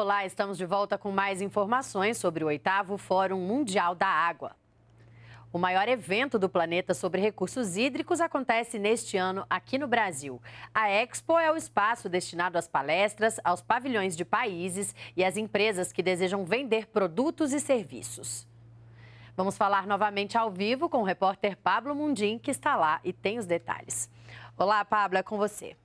Olá, estamos de volta com mais informações sobre o oitavo Fórum Mundial da Água. O maior evento do planeta sobre recursos hídricos acontece neste ano aqui no Brasil. A Expo é o espaço destinado às palestras, aos pavilhões de países e às empresas que desejam vender produtos e serviços. Vamos falar novamente ao vivo com o repórter Pablo Mundim, que está lá e tem os detalhes. Olá, Pablo, é com você.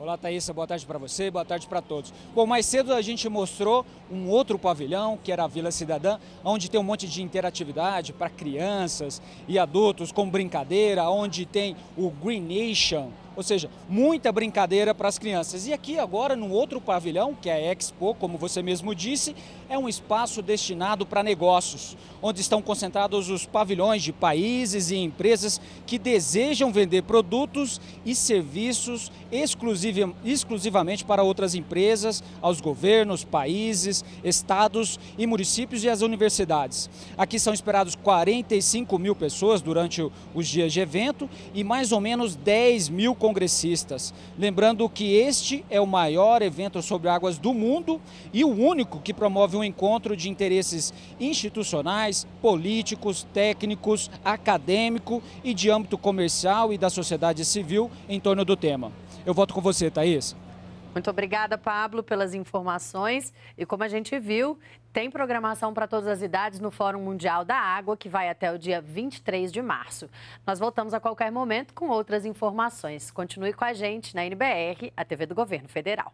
Olá, Thaisa. Boa tarde para você, boa tarde para todos. Bom, mais cedo a gente mostrou um outro pavilhão, que era a Vila Cidadã, onde tem um monte de interatividade para crianças e adultos, com brincadeira, onde tem o Green Nation, ou seja, muita brincadeira para as crianças. E aqui agora, no outro pavilhão, que é a Expo, como você mesmo disse, é um espaço destinado para negócios, onde estão concentrados os pavilhões de países e empresas que desejam vender produtos e serviços exclusivamente para outras empresas, aos governos, países, estados e municípios e às universidades. Aqui são esperados 45 mil pessoas durante os dias de evento e mais ou menos 10 mil convidados congressistas. Lembrando que este é o maior evento sobre águas do mundo e o único que promove um encontro de interesses institucionais, políticos, técnicos, acadêmico e de âmbito comercial e da sociedade civil em torno do tema. Eu volto com você, Thaís. Muito obrigada, Pablo, pelas informações. E como a gente viu, tem programação para todas as idades no Fórum Mundial da Água, que vai até o dia 23 de março. Nós voltamos a qualquer momento com outras informações. Continue com a gente na NBR, a TV do Governo Federal.